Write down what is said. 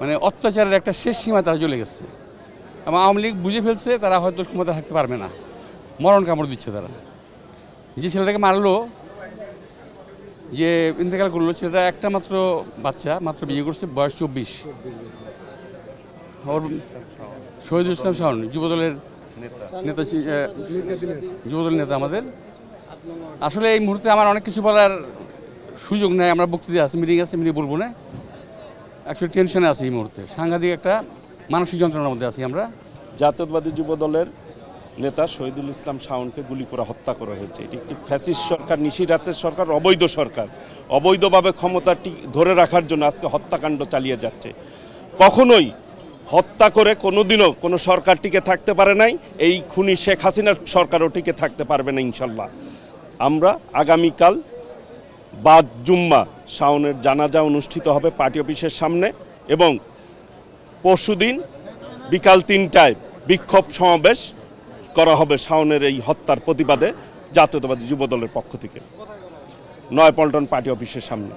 মানে অত্যাচারের একটা শেষ সীমা তারা চলে গেছে এবং আওয়ামী লীগ বুঝে ফেলছে তারা হয়তো ক্ষমতা থাকতে পারবে না মরণ কামড় দিচ্ছে তারা যে ছেলেটাকে মারলো যে ইন্তেকাল করলো ছেলেটা একটা মাত্র বাচ্চা মাত্র বিয়ে করছে বয়স চব্বিশ ওর শহীদুল ইসলাম শাহন যুবদলের নেতা যুবদলের নেতা আমাদের আসলে এই মুহূর্তে আমার অনেক কিছু বলার সুযোগ নেই আমরা বক্তৃতা আছে মিটিং আছে মিটিং বলবো না একটু টেনশনে আছি এই মুহূর্তে সাংঘাতিক একটা মানসিক যন্ত্রণার মধ্যে আছি আমরা জাতীয়তাবাদী যুব দলের নেতা শহীদুল ইসলাম শাওনকে গুলি করে হত্যা করা হয়েছে এটি একটি ফ্যাসিস সরকার নিশিরাতের সরকার অবৈধ সরকার অবৈধভাবে ক্ষমতাটি ধরে রাখার জন্য আজকে হত্যাকাণ্ড চালিয়ে যাচ্ছে কখনোই হত্যা করে কোনোদিনও কোনো সরকার টিকে থাকতে পারে নাই এই খুনি শেখ হাসিনার সরকারও টিকে থাকতে পারবে না ইনশাল্লাহ আমরা আগামীকাল বাদ জুম্মা শাওনের জানাজা অনুষ্ঠিত হবে পার্টি অফিসের সামনে এবং পরশুদিন বিকাল তিনটায় বিক্ষোভ সমাবেশ করা হবে শাওনের এই হত্যার প্রতিবাদে জাতীয়তাবাদী যুবদলের পক্ষ থেকে নয় পল্টন পার্টি অফিসের সামনে